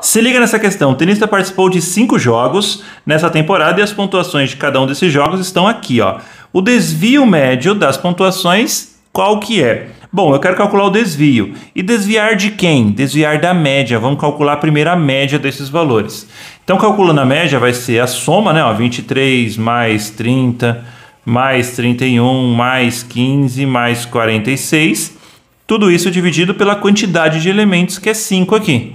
Se liga nessa questão, o tenista participou de cinco jogos nessa temporada e as pontuações de cada um desses jogos estão aqui, ó. O desvio médio das pontuações, qual que é? Bom, eu quero calcular o desvio. E desviar de quem? Desviar da média. Vamos calcular primeiro a média desses valores. Então, calculando a média, vai ser a soma, né? Ó, 23 mais 30, mais 31, mais 15, mais 46. Tudo isso dividido pela quantidade de elementos, que é 5 aqui.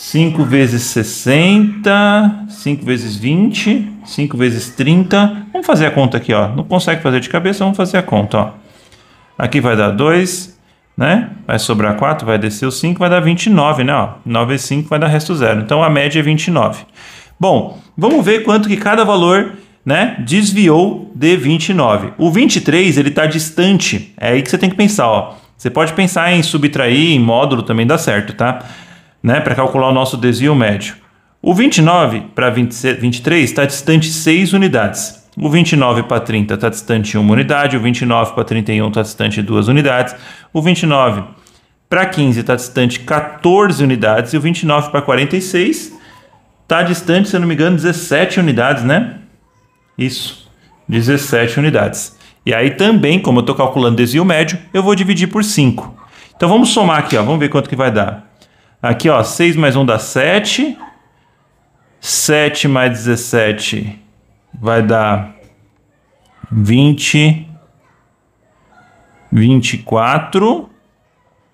5 vezes 60, 5 vezes 20, 5 vezes 30. Vamos fazer a conta aqui, ó. Não consegue fazer de cabeça, vamos fazer a conta, ó. Aqui vai dar 2, né? Vai sobrar 4, vai descer o 5, vai dar 29, né? Ó, 9 vezes 5 vai dar resto zero. Então a média é 29. Bom, vamos ver quanto que cada valor né, desviou de 29. O 23 ele está distante, é aí que você tem que pensar. Ó. Você pode pensar em subtrair, em módulo também dá certo, tá? né, para calcular o nosso desvio médio. O 29 para 23 está distante 6 unidades. O 29 para 30 está distante 1 unidade. O 29 para 31 está distante 2 unidades. O 29 para 15 está distante 14 unidades. E o 29 para 46 está distante, se eu não me engano, 17 unidades, né? Isso, 17 unidades. E aí também, como eu estou calculando desvio médio, eu vou dividir por 5. Então vamos somar aqui, ó, vamos ver quanto que vai dar. Aqui, ó, 6 mais 1 dá 7. 7 mais 17 vai dar 20. 24.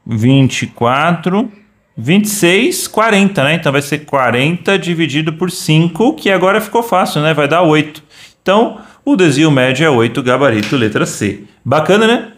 24. 26, 40, né? Então vai ser 40 dividido por 5, que agora ficou fácil, né? Vai dar 8. Então, o desvio médio é 8, gabarito letra C. Bacana, né?